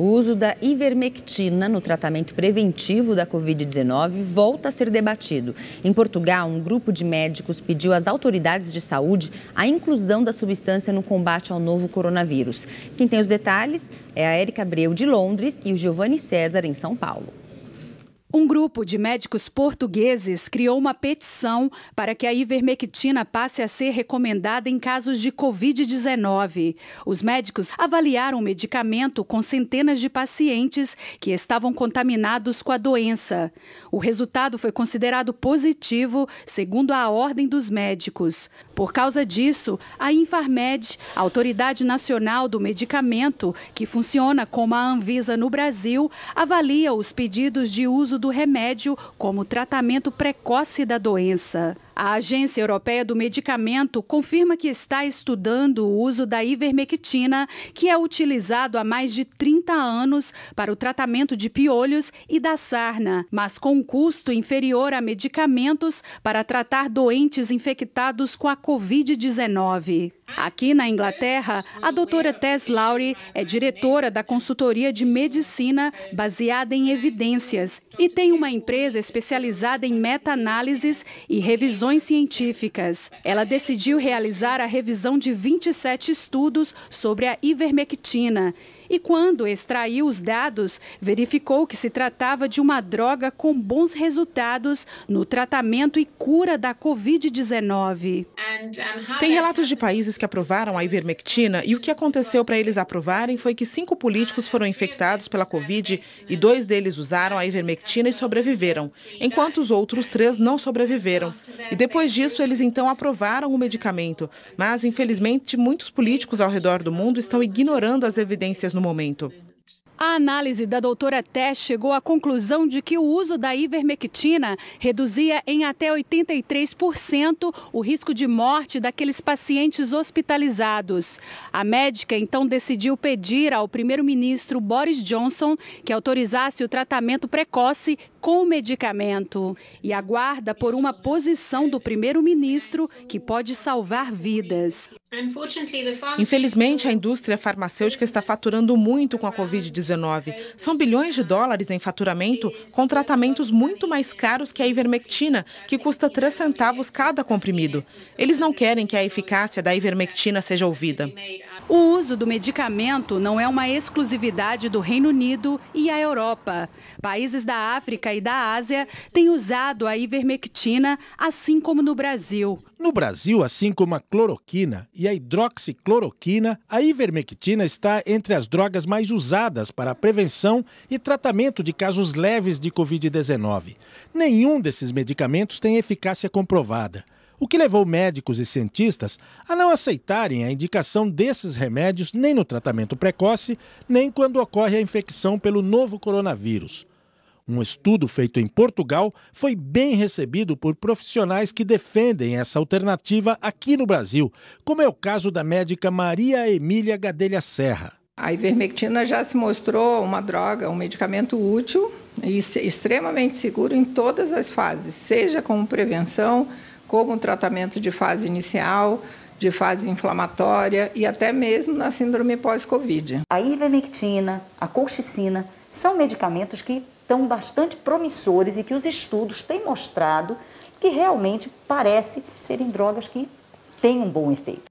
O uso da ivermectina no tratamento preventivo da Covid-19 volta a ser debatido. Em Portugal, um grupo de médicos pediu às autoridades de saúde a inclusão da substância no combate ao novo coronavírus. Quem tem os detalhes é a Érica Abreu de Londres, e o Giovanni César, em São Paulo. Um grupo de médicos portugueses criou uma petição para que a ivermectina passe a ser recomendada em casos de Covid-19. Os médicos avaliaram o medicamento com centenas de pacientes que estavam contaminados com a doença. O resultado foi considerado positivo, segundo a Ordem dos Médicos. Por causa disso, a Infarmed, a Autoridade Nacional do Medicamento, que funciona como a Anvisa no Brasil, avalia os pedidos de uso uso do remédio como tratamento precoce da doença. A Agência Europeia do Medicamento confirma que está estudando o uso da ivermectina, que é utilizado há mais de 30 anos para o tratamento de piolhos e da sarna, mas com um custo inferior a medicamentos para tratar doentes infectados com a Covid-19. Aqui na Inglaterra, a doutora Tess Lowry é diretora da consultoria de medicina baseada em evidências e tem uma empresa especializada em meta-análises e revisões científicas. Ela decidiu realizar a revisão de 27 estudos sobre a ivermectina e, quando extraiu os dados, verificou que se tratava de uma droga com bons resultados no tratamento e cura da Covid-19. Tem relatos de países que aprovaram a ivermectina e o que aconteceu para eles aprovarem foi que cinco políticos foram infectados pela Covid e dois deles usaram a ivermectina e sobreviveram, enquanto os outros três não sobreviveram. E depois disso, eles então aprovaram o medicamento. Mas, infelizmente, muitos políticos ao redor do mundo estão ignorando as evidências no momento. A análise da doutora Té chegou à conclusão de que o uso da ivermectina reduzia em até 83% o risco de morte daqueles pacientes hospitalizados. A médica então decidiu pedir ao primeiro-ministro Boris Johnson que autorizasse o tratamento precoce com o medicamento e aguarda por uma posição do primeiro-ministro que pode salvar vidas. Infelizmente, a indústria farmacêutica está faturando muito com a Covid-19. São bilhões de dólares em faturamento com tratamentos muito mais caros que a ivermectina, que custa 3 centavos cada comprimido. Eles não querem que a eficácia da ivermectina seja ouvida. O uso do medicamento não é uma exclusividade do Reino Unido e a Europa. Países da África e da Ásia têm usado a ivermectina, assim como no Brasil. No Brasil, assim como a cloroquina e a hidroxicloroquina, a ivermectina está entre as drogas mais usadas para a prevenção e tratamento de casos leves de Covid-19. Nenhum desses medicamentos tem eficácia comprovada o que levou médicos e cientistas a não aceitarem a indicação desses remédios nem no tratamento precoce, nem quando ocorre a infecção pelo novo coronavírus. Um estudo feito em Portugal foi bem recebido por profissionais que defendem essa alternativa aqui no Brasil, como é o caso da médica Maria Emília Gadelha Serra. A ivermectina já se mostrou uma droga, um medicamento útil e extremamente seguro em todas as fases, seja como prevenção, como tratamento de fase inicial, de fase inflamatória e até mesmo na síndrome pós-Covid. A ivermectina, a colchicina são medicamentos que estão bastante promissores e que os estudos têm mostrado que realmente parece serem drogas que têm um bom efeito.